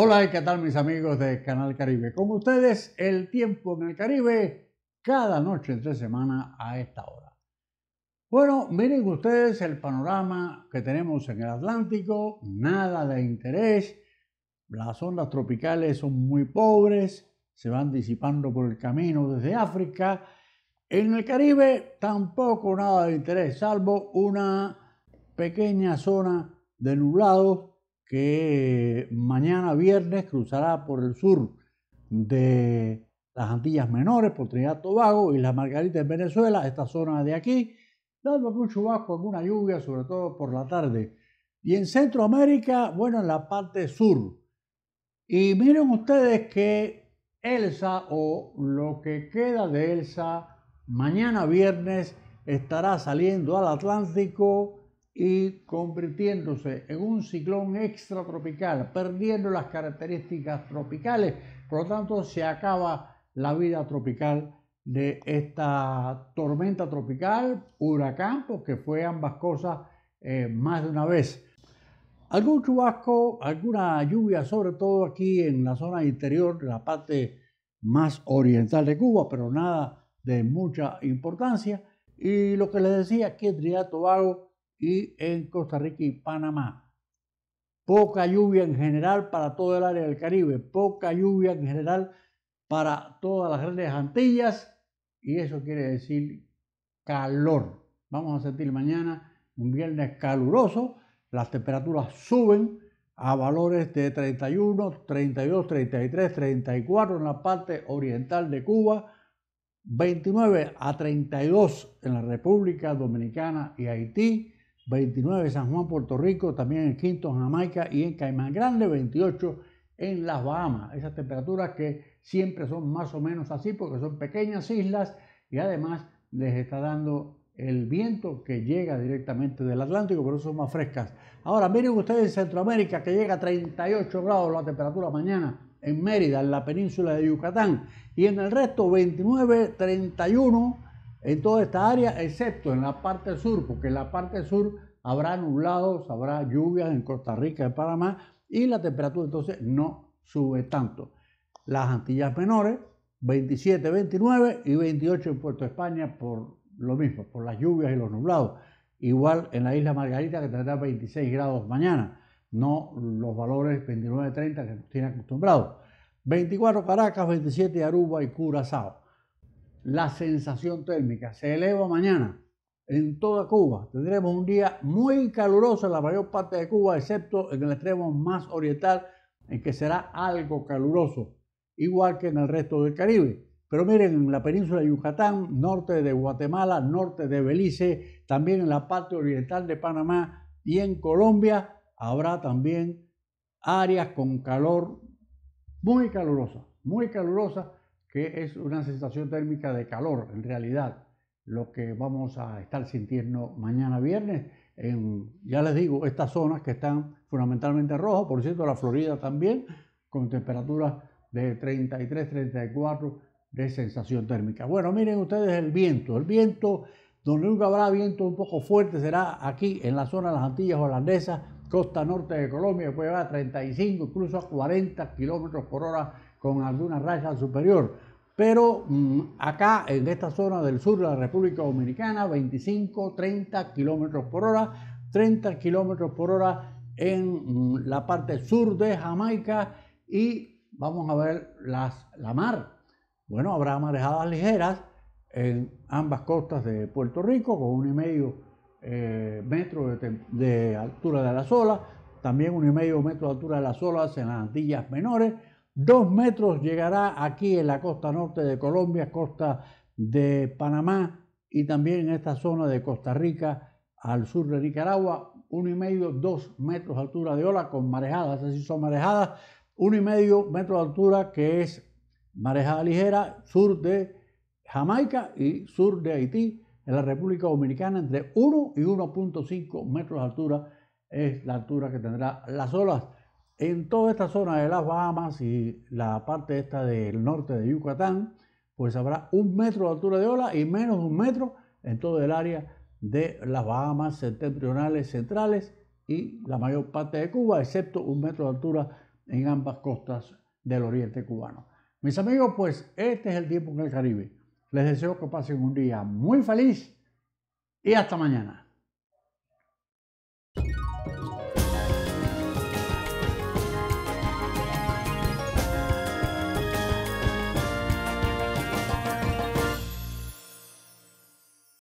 Hola qué tal mis amigos de Canal Caribe. Como ustedes el tiempo en el Caribe cada noche entre semana a esta hora. Bueno, miren ustedes el panorama que tenemos en el Atlántico, nada de interés, las ondas tropicales son muy pobres, se van disipando por el camino desde África. En el Caribe tampoco nada de interés, salvo una pequeña zona de nublado que mañana viernes cruzará por el sur de las Antillas Menores, por Trinidad Tobago y la Margarita en Venezuela, esta zona de aquí, dando bajo con alguna lluvia, sobre todo por la tarde. Y en Centroamérica, bueno, en la parte sur. Y miren ustedes que Elsa o lo que queda de Elsa, mañana viernes estará saliendo al Atlántico y convirtiéndose en un ciclón extratropical, perdiendo las características tropicales. Por lo tanto, se acaba la vida tropical de esta tormenta tropical, huracán, porque fue ambas cosas eh, más de una vez. Algún chubasco, alguna lluvia, sobre todo aquí en la zona interior, la parte más oriental de Cuba, pero nada de mucha importancia. Y lo que les decía, aquí en y en Costa Rica y Panamá. Poca lluvia en general para todo el área del Caribe, poca lluvia en general para todas las grandes Antillas y eso quiere decir calor. Vamos a sentir mañana un viernes caluroso, las temperaturas suben a valores de 31, 32, 33, 34 en la parte oriental de Cuba, 29 a 32 en la República Dominicana y Haití, 29 San Juan, Puerto Rico, también en Quinto, Jamaica y en Caimán Grande, 28 en las Bahamas. Esas temperaturas que siempre son más o menos así porque son pequeñas islas y además les está dando el viento que llega directamente del Atlántico, pero son más frescas. Ahora, miren ustedes en Centroamérica que llega a 38 grados la temperatura mañana en Mérida, en la península de Yucatán y en el resto 29, 31 en toda esta área, excepto en la parte sur, porque en la parte sur habrá nublados, habrá lluvias en Costa Rica y Panamá, y la temperatura entonces no sube tanto. Las Antillas menores, 27, 29 y 28 en Puerto España por lo mismo, por las lluvias y los nublados. Igual en la isla Margarita que tendrá 26 grados mañana, no los valores 29, 30 que nos tiene acostumbrados. 24 Caracas, 27 Aruba y Curazao la sensación térmica se eleva mañana en toda Cuba. Tendremos un día muy caluroso en la mayor parte de Cuba, excepto en el extremo más oriental, en que será algo caluroso, igual que en el resto del Caribe. Pero miren, en la península de Yucatán, norte de Guatemala, norte de Belice, también en la parte oriental de Panamá y en Colombia habrá también áreas con calor muy calurosa, muy calurosa, que es una sensación térmica de calor, en realidad, lo que vamos a estar sintiendo mañana viernes. ya les digo, estas zonas que están fundamentalmente rojas, por cierto, la Florida también, con temperaturas de 33, 34 de sensación térmica. Bueno, miren ustedes el viento. El viento, donde nunca habrá viento un poco fuerte, será aquí en la zona de las Antillas holandesas, costa norte de Colombia, puede llegar a 35, incluso a 40 kilómetros por hora con alguna raza superior. Pero mm, acá, en esta zona del sur de la República Dominicana, 25, 30 kilómetros por hora, 30 kilómetros por hora en mm, la parte sur de Jamaica y vamos a ver las, la mar. Bueno, habrá marejadas ligeras en ambas costas de Puerto Rico con un y medio eh, metro de, de, altura de las olas, también un y medio metro de altura de las olas en las Antillas Menores. Dos metros llegará aquí en la costa norte de Colombia, costa de Panamá y también en esta zona de Costa Rica al sur de Nicaragua. Uno y medio, dos metros de altura de ola con marejadas, así son marejadas. Uno y medio metro de altura que es marejada ligera sur de Jamaica y sur de Haití. En la República Dominicana entre 1 y 1.5 metros de altura es la altura que tendrá las olas en toda esta zona de las Bahamas y la parte esta del norte de Yucatán, pues habrá un metro de altura de ola y menos de un metro en todo el área de las Bahamas septentrionales centrales y la mayor parte de Cuba, excepto un metro de altura en ambas costas del oriente cubano. Mis amigos, pues este es el tiempo en el Caribe. Les deseo que pasen un día muy feliz y hasta mañana.